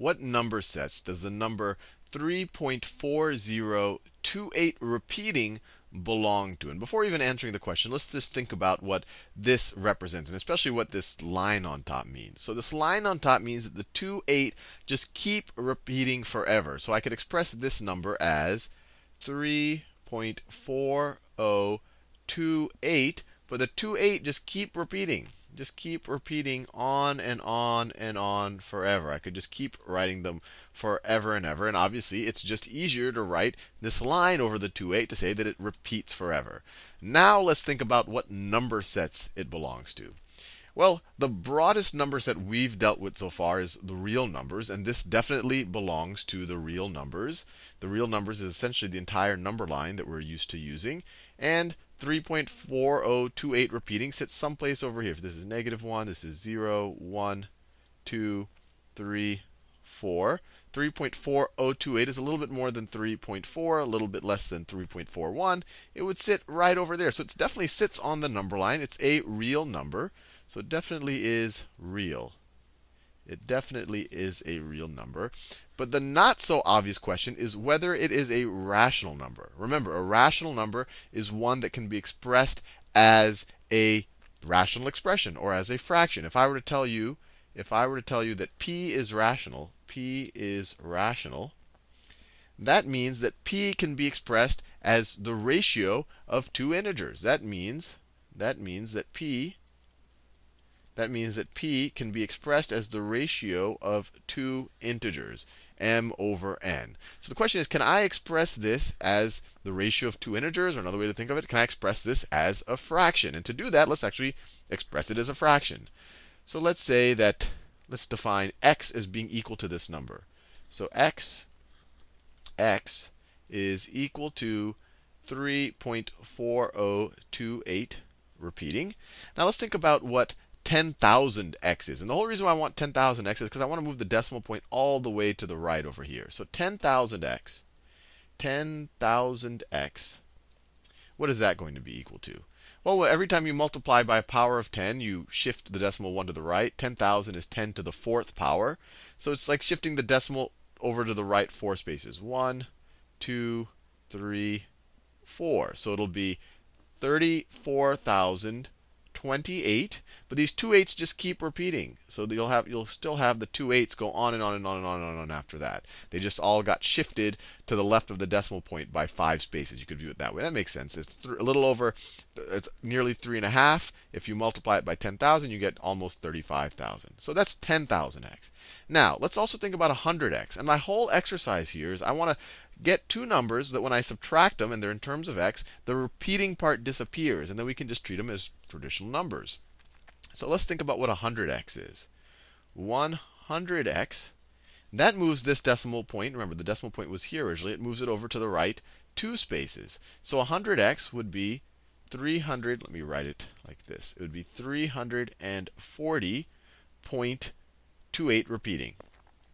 what number sets does the number 3.4028 repeating belong to? And before even answering the question, let's just think about what this represents, and especially what this line on top means. So this line on top means that the 2, 8 just keep repeating forever. So I could express this number as 3.4028, but the 2, 8 just keep repeating just keep repeating on and on and on forever. I could just keep writing them forever and ever. And obviously, it's just easier to write this line over the 2/8 to say that it repeats forever. Now let's think about what number sets it belongs to. Well, the broadest numbers that we've dealt with so far is the real numbers, and this definitely belongs to the real numbers. The real numbers is essentially the entire number line that we're used to using. And 3.4028 repeating sits someplace over here. This is negative 1, this is 0, 1, 2, 3, 4. 3.4028 is a little bit more than 3.4, a little bit less than 3.41. It would sit right over there. So it definitely sits on the number line. It's a real number. So it definitely is real. It definitely is a real number. But the not so obvious question is whether it is a rational number. Remember, a rational number is one that can be expressed as a rational expression or as a fraction. If I were to tell you, if I were to tell you that p is rational, p is rational, that means that p can be expressed as the ratio of two integers. That means that means that p that means that p can be expressed as the ratio of two integers, m over n. So the question is, can I express this as the ratio of two integers? Or another way to think of it, can I express this as a fraction? And to do that, let's actually express it as a fraction. So let's say that, let's define x as being equal to this number. So x, x is equal to 3.4028, repeating. Now let's think about what 10,000 x's. And the whole reason why I want 10,000 x's is because I want to move the decimal point all the way to the right over here. So 10,000x, 10,000x, what is that going to be equal to? Well, every time you multiply by a power of 10, you shift the decimal 1 to the right. 10,000 is 10 to the fourth power. So it's like shifting the decimal over to the right four spaces. One, two, three, four. So it'll be 34,028. But these two eights just keep repeating. So you'll have you'll still have the two eights go on and on and on and on and on after that. They just all got shifted to the left of the decimal point by five spaces. You could view it that way. That makes sense. It's a little over, it's nearly three and a half. If you multiply it by 10,000, you get almost 35,000. So that's 10,000x. Now let's also think about 100x. And my whole exercise here is I want to get two numbers that when I subtract them and they're in terms of x, the repeating part disappears, and then we can just treat them as traditional numbers. So let's think about what 100x is. 100x, that moves this decimal point. Remember, the decimal point was here originally. It moves it over to the right two spaces. So 100x would be 300, let me write it like this. It would be 340.28 repeating.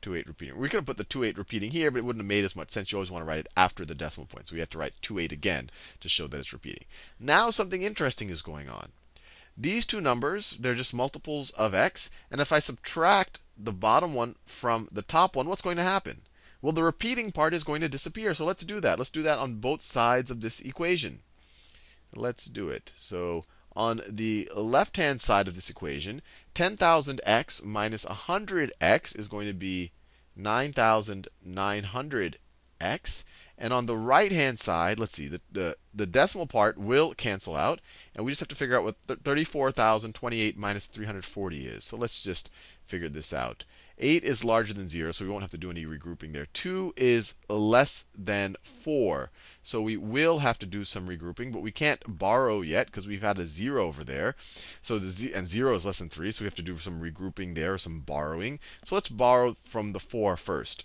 28 repeating. We could have put the 28 repeating here, but it wouldn't have made as much sense. You always want to write it after the decimal point. So we have to write 28 again to show that it's repeating. Now something interesting is going on. These two numbers, they're just multiples of x. And if I subtract the bottom one from the top one, what's going to happen? Well, the repeating part is going to disappear. So let's do that. Let's do that on both sides of this equation. Let's do it. So on the left-hand side of this equation, 10,000x minus 100x is going to be 9,900x. And on the right-hand side, let's see, the, the, the, decimal part will cancel out. And we just have to figure out what 34,028 minus 340 is. So let's just figure this out. 8 is larger than 0, so we won't have to do any regrouping there. 2 is less than 4. So we will have to do some regrouping, but we can't borrow yet because we've had a 0 over there. So the and 0 is less than 3, so we have to do some regrouping there, some borrowing. So let's borrow from the 4 first.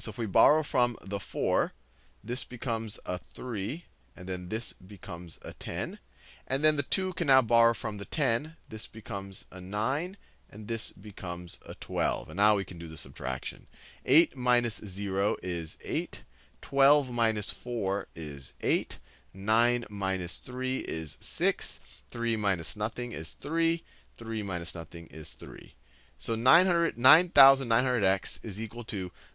So if we borrow from the 4, this becomes a 3, and then this becomes a 10. And then the 2 can now borrow from the 10. This becomes a 9, and this becomes a 12. And now we can do the subtraction. 8 minus 0 is 8. 12 minus 4 is 8. 9 minus 3 is 6. 3 minus nothing is 3. 3 minus nothing is 3. So 9,900x 9, is equal to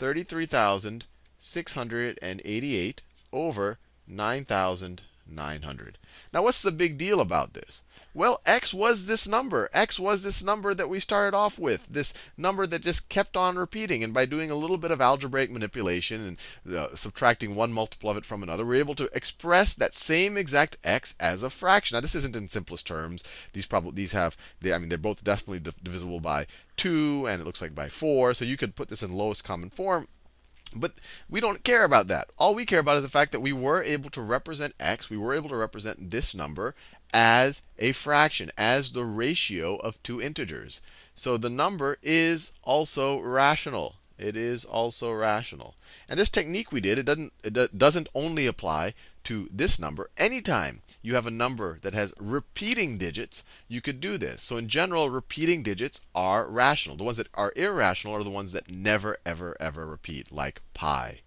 thirty three thousand six hundred and eighty eight over nine thousand 900. Now, what's the big deal about this? Well, x was this number. x was this number that we started off with, this number that just kept on repeating. And by doing a little bit of algebraic manipulation and uh, subtracting one multiple of it from another, we're able to express that same exact x as a fraction. Now, this isn't in simplest terms. These these have, they, I mean, they're both definitely divisible by 2, and it looks like by 4. So you could put this in lowest common form but we don't care about that. All we care about is the fact that we were able to represent x, we were able to represent this number as a fraction, as the ratio of two integers. So the number is also rational. It is also rational. And this technique we did, it doesn't, it doesn't only apply to this number. Anytime you have a number that has repeating digits, you could do this. So in general, repeating digits are rational. The ones that are irrational are the ones that never, ever, ever repeat, like pi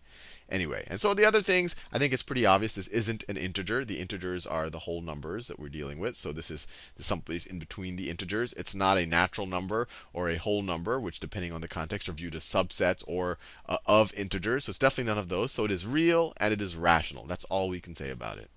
anyway. And so the other things, I think it's pretty obvious this isn't an integer. The integers are the whole numbers that we're dealing with. So this is someplace in between the integers. It's not a natural number or a whole number, which depending on the context are viewed as subsets or uh, of integers. So it's definitely none of those. So it is real and it is rational. That's all we can say about it.